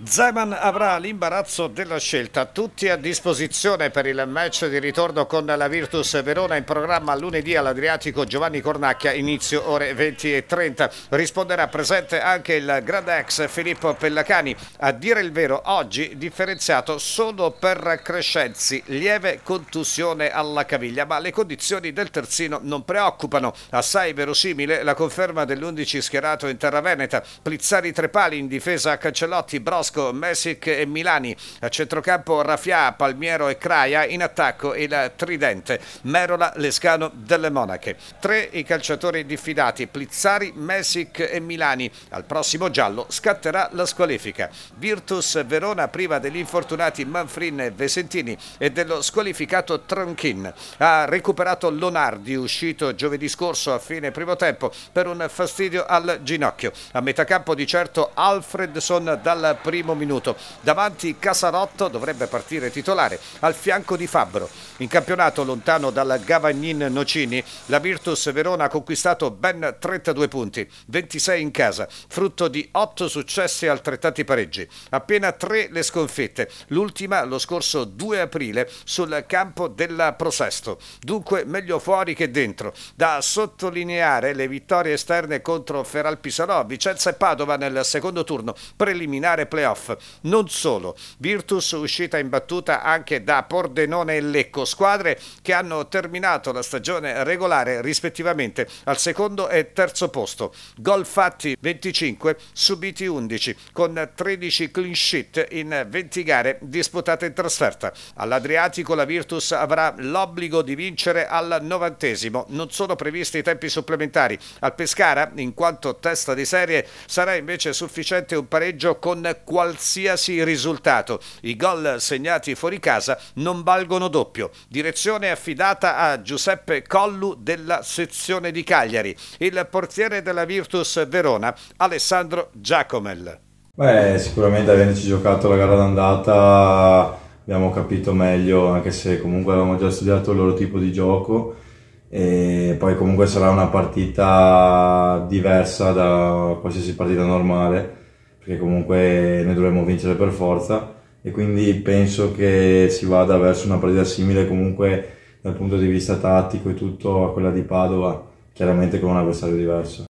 Zeman avrà l'imbarazzo della scelta, tutti a disposizione per il match di ritorno con la Virtus Verona in programma lunedì all'Adriatico Giovanni Cornacchia, inizio ore 20 e 30. Risponderà presente anche il grande ex Filippo Pellacani, a dire il vero oggi differenziato solo per Crescenzi, lieve contusione alla caviglia, ma le condizioni del terzino non preoccupano, assai verosimile la conferma dell'11 schierato in terra veneta, Plizzari tre pali in difesa a Cancellotti, Bros Bosco, Messic e Milani, a centrocampo Raffià, Palmiero e Craia, in attacco il tridente Merola, Lescano, Delle Monache. Tre i calciatori diffidati, Plizzari, Messic e Milani. Al prossimo giallo scatterà la squalifica. Virtus Verona priva degli infortunati Manfrin e Vesentini e dello squalificato Tronchin. Ha recuperato Lonardi, uscito giovedì scorso a fine primo tempo per un fastidio al ginocchio. A metà campo di certo Alfredson dal primo primo minuto. Davanti Casarotto dovrebbe partire titolare al fianco di Fabbro. In campionato lontano dal Gavagnin Nocini, la Virtus Verona ha conquistato ben 32 punti, 26 in casa, frutto di 8 successi e altrettanti pareggi. Appena 3 le sconfitte, l'ultima lo scorso 2 aprile sul campo della Prosesto. Dunque meglio fuori che dentro. Da sottolineare le vittorie esterne contro Feralpisarò, Vicenza e Padova nel secondo turno preliminare playoff playoff. Non solo, Virtus uscita imbattuta anche da Pordenone e Lecco, squadre che hanno terminato la stagione regolare rispettivamente al secondo e terzo posto. Gol fatti 25, subiti 11, con 13 clean sheet in 20 gare disputate in trasferta. All'Adriatico la Virtus avrà l'obbligo di vincere al novantesimo. Non sono previsti i tempi supplementari. Al Pescara, in quanto testa di serie, sarà invece sufficiente un pareggio con 4 qualsiasi risultato. I gol segnati fuori casa non valgono doppio. Direzione affidata a Giuseppe Collu della sezione di Cagliari. Il portiere della Virtus Verona, Alessandro Giacomel. Beh, sicuramente avendoci giocato la gara d'andata abbiamo capito meglio, anche se comunque avevamo già studiato il loro tipo di gioco. E poi comunque sarà una partita diversa da qualsiasi partita normale perché comunque noi dovremmo vincere per forza e quindi penso che si vada verso una partita simile comunque dal punto di vista tattico e tutto a quella di Padova, chiaramente con un avversario diverso.